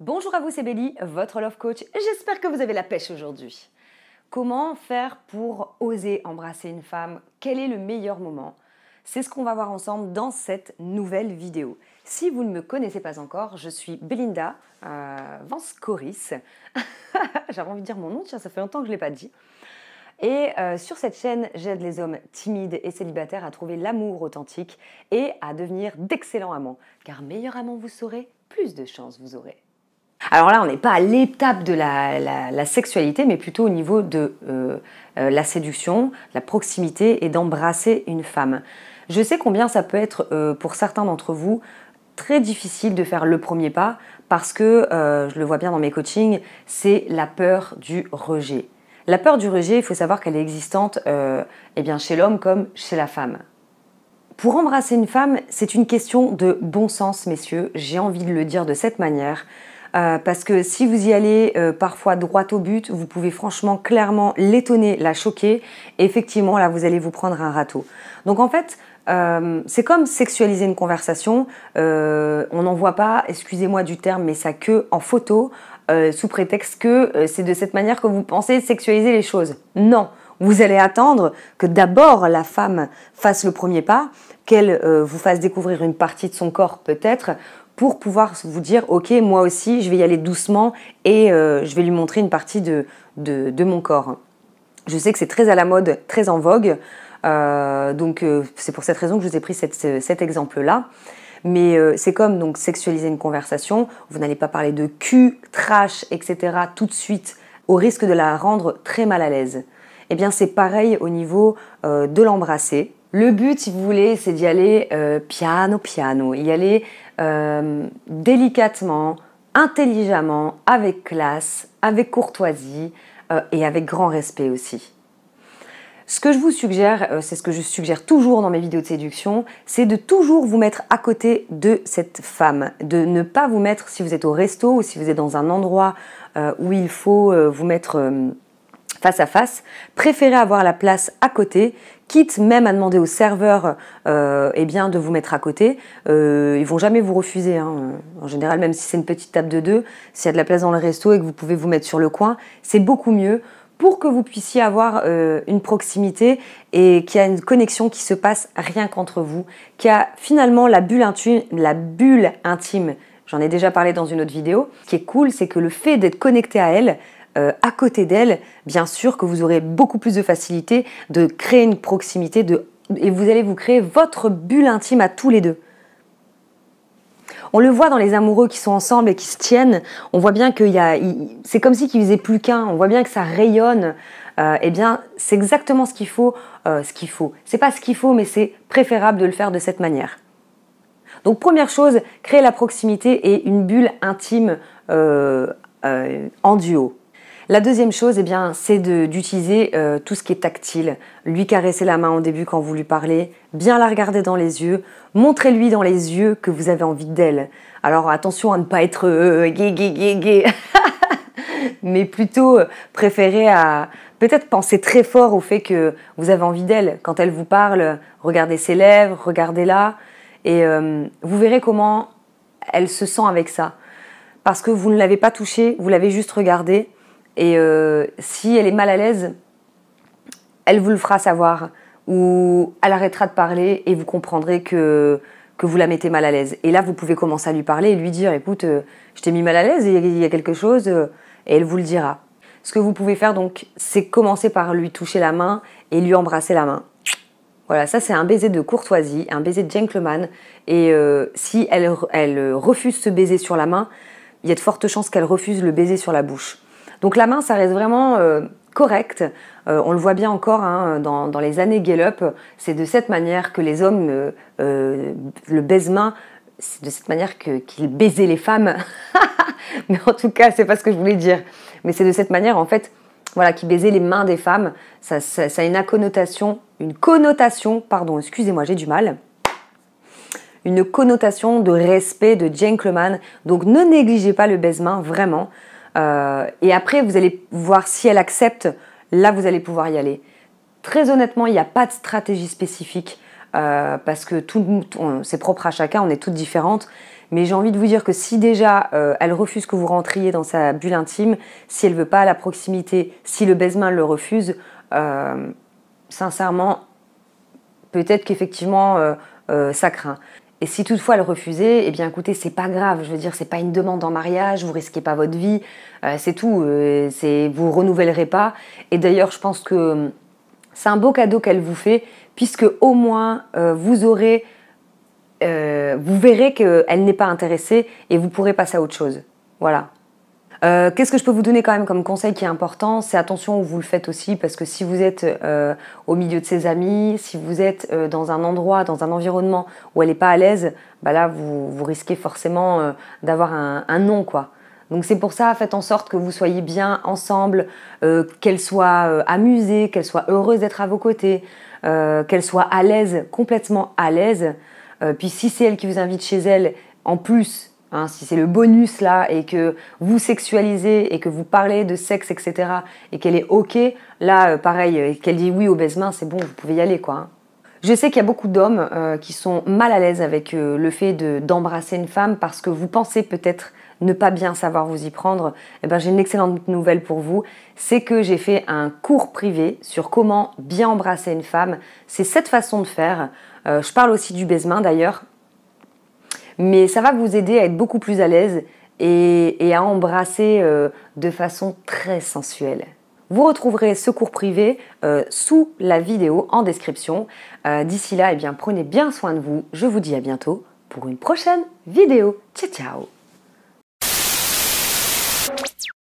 Bonjour à vous, c'est Belly, votre love coach. J'espère que vous avez la pêche aujourd'hui. Comment faire pour oser embrasser une femme Quel est le meilleur moment C'est ce qu'on va voir ensemble dans cette nouvelle vidéo. Si vous ne me connaissez pas encore, je suis Belinda euh, Vance Coris. J'avais envie de dire mon nom, tiens, ça fait longtemps que je ne l'ai pas dit. Et euh, sur cette chaîne, j'aide les hommes timides et célibataires à trouver l'amour authentique et à devenir d'excellents amants. Car meilleur amant vous serez, plus de chances vous aurez. Alors là, on n'est pas à l'étape de la, sexualité, mais plutôt au niveau de euh, euh, la séduction, la proximité et d'embrasser une femme. Je sais combien ça peut être euh, pour certains d'entre vous très difficile de faire le premier pas parce que, je le vois bien dans mes coachings, c'est la peur du rejet. La peur du rejet, il faut savoir qu'elle est existante eh bien, chez l'homme comme chez la femme. Pour embrasser une femme, c'est une question de bon sens, messieurs, j'ai envie de le dire de cette manière. Euh, parce que si vous y allez euh, parfois droit au but, vous pouvez franchement clairement l'étonner, la choquer. effectivement, là, vous allez vous prendre un râteau. Donc en fait, euh, c'est comme sexualiser une conversation. on n'en voit pas, excusez-moi du terme, mais sa queue en photo, sous prétexte que c'est de cette manière que vous pensez sexualiser les choses. Non, vous allez attendre que d'abord la femme fasse le premier pas, qu'elle vous fasse découvrir une partie de son corps peut-être, pour pouvoir vous dire, ok, moi aussi, je vais y aller doucement et euh, je vais lui montrer une partie de, mon corps. Je sais que c'est très à la mode, très en vogue, euh, donc euh, c'est pour cette raison que je vous ai pris cet exemple-là. Mais c'est comme donc sexualiser une conversation, vous n'allez pas parler de cul, trash, etc. tout de suite, au risque de la rendre très mal à l'aise. Eh bien c'est pareil au niveau de l'embrasser. Le but, si vous voulez, c'est d'y aller euh, piano, piano, y aller euh, délicatement, intelligemment, avec classe, avec courtoisie euh, et avec grand respect aussi. Ce que je vous suggère, c'est ce que je suggère toujours dans mes vidéos de séduction, c'est de toujours vous mettre à côté de cette femme, de ne pas vous mettre si vous êtes au resto ou si vous êtes dans un endroit où il faut vous mettre face à face, préférez avoir la place à côté, quitte même à demander au serveur euh, eh bien, de vous mettre à côté. Ils euh, ils vont jamais vous refuser. Hein. En général, même si c'est une petite table de deux, s'il y a de la place dans le resto et que vous pouvez vous mettre sur le coin, c'est beaucoup mieux pour que vous puissiez avoir euh, une proximité et qu'il y a une connexion qui se passe rien qu'entre vous, qui a finalement la bulle, intime, la bulle intime. J'en ai déjà parlé dans une autre vidéo. Ce qui est cool, c'est que le fait d'être connecté à elle, euh, à côté d'elle, bien sûr que vous aurez beaucoup plus de facilité de créer une proximité de, et vous allez vous créer votre bulle intime à tous les deux. On le voit dans les amoureux qui sont ensemble et qui se tiennent. On voit bien que c'est comme si qu'ils faisaient plus qu'un. On voit bien que ça rayonne. Euh, eh bien, c'est exactement ce qu'il faut. Euh, ce qu'il faut. C'est pas ce qu'il faut, mais c'est préférable de le faire de cette manière. Donc, première chose, créer la proximité et une bulle intime en duo. La deuxième chose, eh bien, c'est d'utiliser euh, tout ce qui est tactile. Lui caresser la main au début quand vous lui parlez, bien la regarder dans les yeux, montrez-lui dans les yeux que vous avez envie d'elle. Alors attention à ne pas être euh, gay, gay, gay, gay. mais plutôt euh, préférez à peut-être penser très fort au fait que vous avez envie d'elle. Quand elle vous parle, regardez ses lèvres, regardez-la, et vous verrez comment elle se sent avec ça. Parce que vous ne l'avez pas touchée, vous l'avez juste regardée, et euh, si elle est mal à l'aise, elle vous le fera savoir ou elle arrêtera de parler et vous comprendrez que, vous la mettez mal à l'aise. Et là, vous pouvez commencer à lui parler et lui dire, écoute, euh, je t'ai mis mal à l'aise, il y a quelque chose, euh, et elle vous le dira. Ce que vous pouvez faire, donc, c'est commencer par lui toucher la main et lui embrasser la main. Voilà, ça c'est un baiser de courtoisie, un baiser de gentleman. Et si elle, elle refuse ce baiser sur la main, il y a de fortes chances qu'elle refuse le baiser sur la bouche. Donc la main, ça reste vraiment correcte. Euh, correct. Euh, on le voit bien encore hein, dans, les années Gallup. C'est de cette manière que les hommes, euh, le baise-main, c'est de cette manière qu'ils baisaient les femmes. Mais en tout cas, c'est pas ce que je voulais dire. Mais c'est de cette manière, en fait, voilà, qui baisait les mains des femmes. Ça, a une connotation, une connotation, pardon, excusez-moi, j'ai du mal. Une connotation de respect, de gentleman. Donc ne négligez pas le baise-main, vraiment. Euh, et après, vous allez voir si elle accepte, là, vous allez pouvoir y aller. Très honnêtement, il n'y a pas de stratégie spécifique euh, parce que tout, c'est propre à chacun, on est toutes différentes. Mais j'ai envie de vous dire que si déjà euh, elle refuse que vous rentriez dans sa bulle intime, si elle veut pas à la proximité, si le baisement le refuse, sincèrement, peut-être qu'effectivement, ça craint. Et si toutefois elle refusait, eh bien écoutez, c'est pas grave, je veux dire, c'est pas une demande en mariage, vous risquez pas votre vie, euh, c'est tout, euh, c'est vous renouvellerez pas. Et d'ailleurs, je pense que hum, c'est un beau cadeau qu'elle vous fait, puisque au moins euh, vous aurez, vous verrez qu'elle n'est pas intéressée et vous pourrez passer à autre chose. Voilà. Euh, qu'est-ce que je peux vous donner quand même comme conseil qui est important C'est attention où vous le faites aussi, parce que si vous êtes euh, au milieu de ses amis, si vous êtes euh, dans un endroit, dans un environnement où elle n'est pas à l'aise, bah là, vous, vous, risquez forcément d'avoir un, un, non, quoi. Donc c'est pour ça, faites en sorte que vous soyez bien ensemble, qu'elle soit amusée, qu'elle soit heureuse d'être à vos côtés, qu'elle soit à l'aise, complètement à l'aise. puis si c'est elle qui vous invite chez elle, en plus, Hein, si c'est le bonus là et que vous sexualisez et que vous parlez de sexe, etc., et qu'elle est OK, là, euh, pareil, euh, et qu'elle dit oui au baise-main, c'est bon, vous pouvez y aller, quoi. Hein. Je sais qu'il y a beaucoup d'hommes euh, qui sont mal à l'aise avec le fait d'embrasser une femme parce que vous pensez peut-être ne pas bien savoir vous y prendre. Eh ben, j'ai une excellente nouvelle pour vous, c'est que j'ai fait un cours privé sur comment bien embrasser une femme. C'est cette façon de faire. je parle aussi du baisement d'ailleurs, mais ça va vous aider à être beaucoup plus à l'aise et, à embrasser euh, de façon très sensuelle. Vous retrouverez ce cours privé euh, sous la vidéo en description. Euh, d'ici là, eh bien, prenez bien soin de vous. Je vous dis à bientôt pour une prochaine vidéo. Ciao ciao